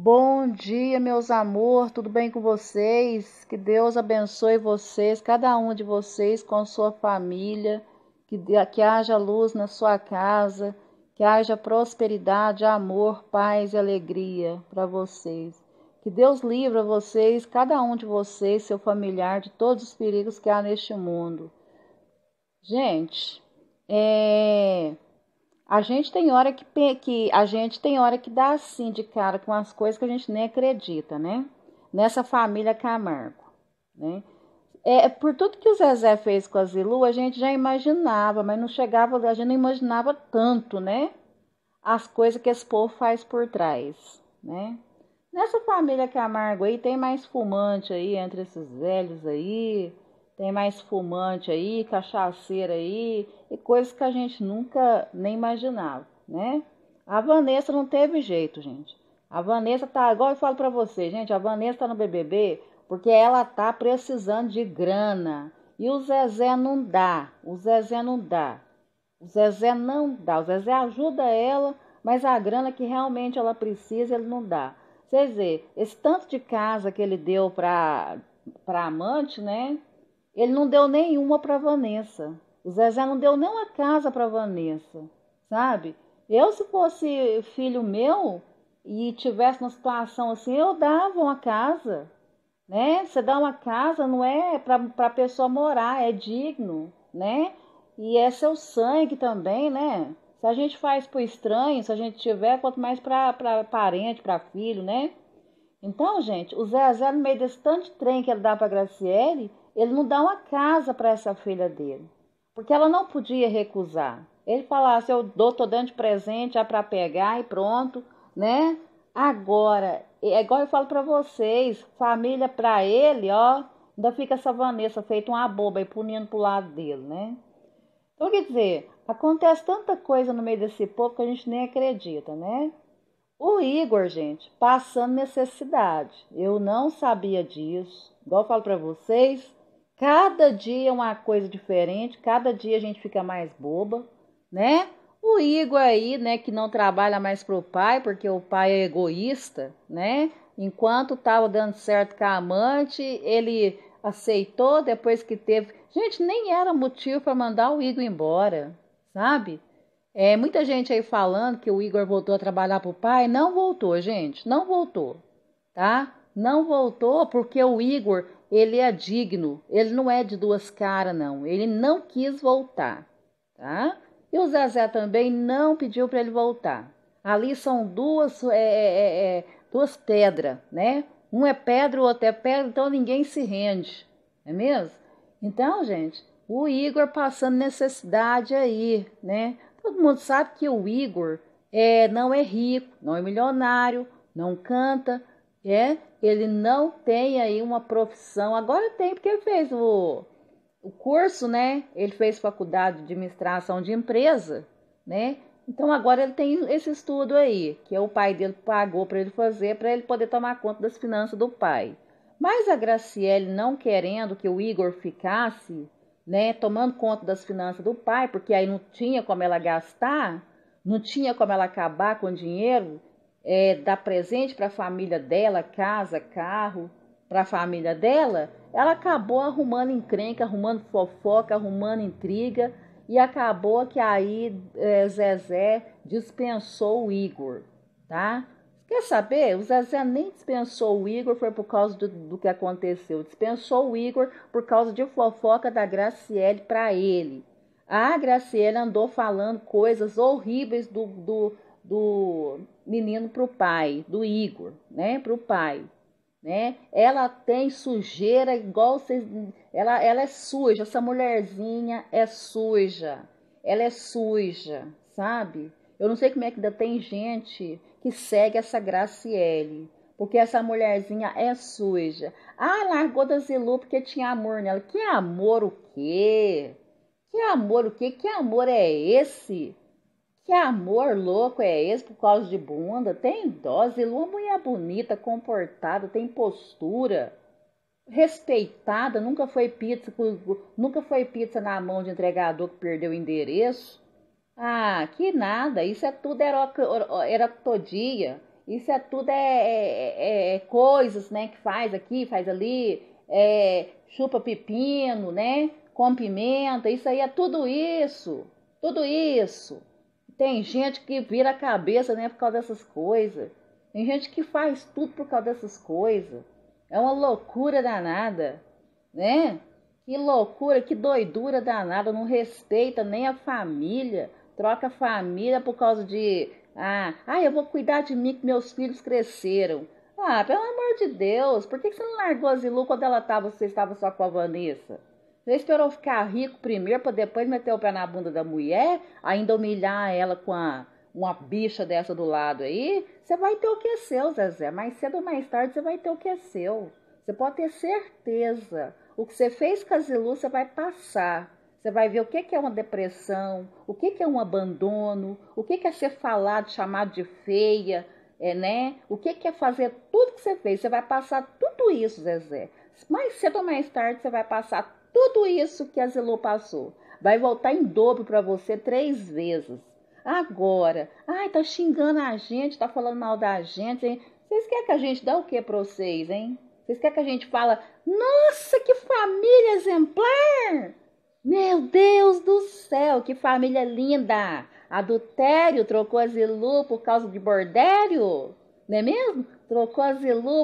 Bom dia, meus amor, tudo bem com vocês? Que Deus abençoe vocês, cada um de vocês com sua família, que, que haja luz na sua casa, que haja prosperidade, amor, paz e alegria para vocês. Que Deus livra vocês, cada um de vocês, seu familiar, de todos os perigos que há neste mundo. Gente, é a gente tem hora que, que a gente tem hora que dá assim de cara com as coisas que a gente nem acredita, né? Nessa família Camargo, né? É, por tudo que o Zezé fez com a Zilu, a gente já imaginava, mas não chegava, a gente não imaginava tanto, né? As coisas que esse povo faz por trás, né? Nessa família Camargo aí tem mais fumante aí entre esses velhos aí, tem mais fumante aí, cachaceira aí e coisas que a gente nunca nem imaginava, né? A Vanessa não teve jeito, gente. A Vanessa tá, igual eu falo para vocês, gente, a Vanessa tá no BBB porque ela tá precisando de grana. E o Zezé não dá, o Zezé não dá. O Zezé não dá, o Zezé ajuda ela, mas a grana que realmente ela precisa, ele não dá. Vocês vê, esse tanto de casa que ele deu para para amante, né? Ele não deu nenhuma para Vanessa. O Zezé não deu nenhuma casa para Vanessa, sabe? Eu, se fosse filho meu e tivesse uma situação assim, eu dava uma casa, né? Você dá uma casa não é para a pessoa morar, é digno, né? E é seu sangue também, né? Se a gente faz para estranho, se a gente tiver, quanto mais para parente, para filho, né? Então, gente, o Zezé, no meio desse tanto de trem que ele dá para Graciele, ele não dá uma casa para essa filha dele, porque ela não podia recusar. Ele falasse, ah, eu dou, tô dando de presente, é para pegar e pronto, né? Agora, é igual eu falo para vocês, família para ele, ó, ainda fica essa Vanessa feita uma boba e punindo pro lado dele, né? Então, quer dizer, acontece tanta coisa no meio desse povo que a gente nem acredita, né? O Igor, gente, passando necessidade. Eu não sabia disso. Igual eu falo para vocês, Cada dia é uma coisa diferente, cada dia a gente fica mais boba, né? O Igor aí, né, que não trabalha mais pro pai, porque o pai é egoísta, né? Enquanto tava dando certo com a amante, ele aceitou depois que teve. Gente, nem era motivo para mandar o Igor embora, sabe? É, muita gente aí falando que o Igor voltou a trabalhar pro pai, não voltou, gente, não voltou, tá? Não voltou porque o Igor ele é digno, ele não é de duas caras, não. Ele não quis voltar, tá? E o Zezé também não pediu para ele voltar. Ali são duas, é, é, é, é, duas pedras, né? Um é pedra, o outro é pedra, então ninguém se rende, é mesmo? Então, gente, o Igor passando necessidade aí, né? Todo mundo sabe que o Igor é, não é rico, não é milionário, não canta, é? ele não tem aí uma profissão. Agora tem, porque ele fez o, o curso, né? Ele fez faculdade de administração de empresa, né? Então agora ele tem esse estudo aí, que é o pai dele pagou para ele fazer, para ele poder tomar conta das finanças do pai. Mas a Graciele, não querendo que o Igor ficasse, né, tomando conta das finanças do pai, porque aí não tinha como ela gastar, não tinha como ela acabar com o dinheiro, é, dar presente para a família dela, casa, carro, para a família dela, ela acabou arrumando encrenca, arrumando fofoca, arrumando intriga e acabou que aí é, Zezé dispensou o Igor, tá? Quer saber? O Zezé nem dispensou o Igor, foi por causa do, do que aconteceu. Dispensou o Igor por causa de fofoca da Graciele para ele. A Graciele andou falando coisas horríveis do, do do menino para o pai, do Igor, né? Para o pai, né? Ela tem sujeira igual vocês. Ela, ela é suja, essa mulherzinha é suja. Ela é suja, sabe? Eu não sei como é que ainda tem gente que segue essa Graciele. Porque essa mulherzinha é suja. Ah, largou da Zilu porque tinha amor nela. Que amor o quê? Que amor o quê? Que amor é esse? Que amor louco é esse por causa de bunda? Tem dose, uma mulher bonita, comportada, tem postura, respeitada, nunca foi pizza, nunca foi pizza na mão de entregador que perdeu o endereço. Ah, que nada, isso é tudo eratodia, isso é tudo é, é, é, é, coisas, né, que faz aqui, faz ali, é, chupa pepino, né, com pimenta, isso aí é tudo isso, tudo isso. Tem gente que vira a cabeça né, por causa dessas coisas. Tem gente que faz tudo por causa dessas coisas. É uma loucura danada, né? Que loucura, que doidura danada. Não respeita nem a família. Troca a família por causa de. Ah, ah, eu vou cuidar de mim que meus filhos cresceram. Ah, pelo amor de Deus, por que você não largou a Zilu quando ela tava, você estava só com a Vanessa? Você é esperou ficar rico primeiro para depois meter o pé na bunda da mulher, ainda humilhar ela com a, uma bicha dessa do lado aí? Você vai ter o que é seu, Zezé. Mais cedo ou mais tarde você vai ter o que é seu. Você pode ter certeza. O que você fez com a Zilu, você vai passar. Você vai ver o que é uma depressão, o que é um abandono, o que é ser falado, chamado de feia, é, né? O que é fazer tudo que você fez? Você vai passar tudo isso, Zezé. Mais cedo ou mais tarde, você vai passar tudo isso que a Zelô passou vai voltar em dobro para você três vezes. Agora, ai, tá xingando a gente, tá falando mal da gente, hein? Vocês querem que a gente dê o que para vocês, hein? Vocês querem que a gente fala, nossa, que família exemplar! Meu Deus do céu, que família linda! Adultério trocou a Zilu por causa de bordério? não é mesmo? Trocou a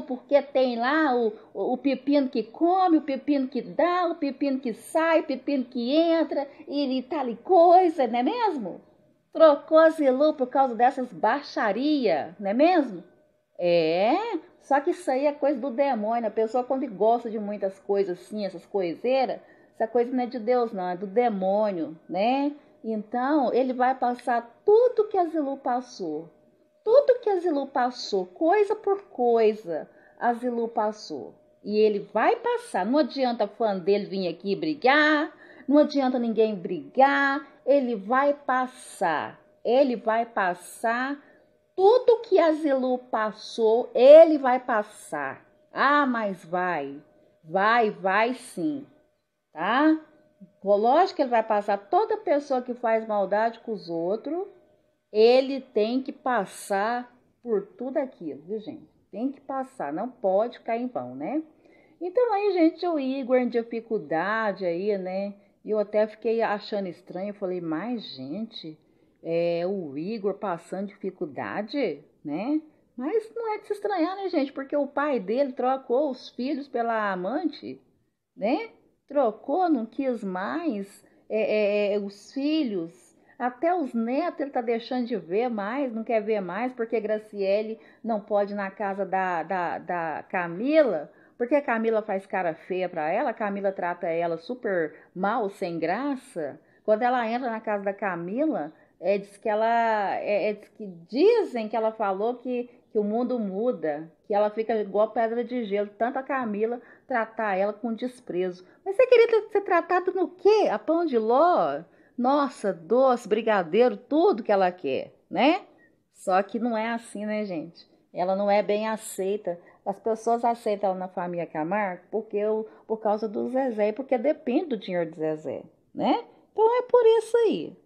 porque tem lá o, o, o, pepino que come, o pepino que dá, o pepino que sai, o pepino que entra e, e tal tá e coisa, não é mesmo? Trocou a por causa dessas baixarias, não é mesmo? É, só que isso aí é coisa do demônio. A pessoa quando gosta de muitas coisas assim, essas coiseiras, essa coisa não é de Deus não, é do demônio, né? Então, ele vai passar tudo que a Zilu passou tudo que Zilu passou, coisa por coisa, Zilu passou. E ele vai passar. Não adianta fã dele vir aqui brigar, não adianta ninguém brigar. Ele vai passar. Ele vai passar. Tudo que Zilu passou, ele vai passar. Ah, mas vai. Vai, vai sim. Tá? Lógico que ele vai passar. Toda pessoa que faz maldade com os outros ele tem que passar por tudo aquilo, viu, gente? Tem que passar, não pode ficar em vão, né? Então aí, gente, o Igor de dificuldade aí, né? E eu até fiquei achando estranho, eu falei, mas, gente, é, o Igor passando dificuldade, né? Mas não é de se estranhar, né, gente? Porque o pai dele trocou os filhos pela amante, né? Trocou, não quis mais é, é, é os filhos, até os netos ele tá deixando de ver mais, não quer ver mais, porque Graciele não pode ir na casa da, da, da Camila, porque a Camila faz cara feia para ela, a Camila trata ela super mal, sem graça. Quando ela entra na casa da Camila, é, diz que ela. É, é, diz que dizem que ela falou que, que o mundo muda, que ela fica igual pedra de gelo, tanto a Camila tratar ela com desprezo. Mas você queria ser tratado no quê? A pão de ló? nossa, doce, brigadeiro, tudo que ela quer, né? Só que não é assim, né, gente? Ela não é bem aceita. As pessoas aceitam ela na família Camargo porque eu, por causa do Zezé, porque depende do dinheiro do Zezé, né? Então é por isso aí.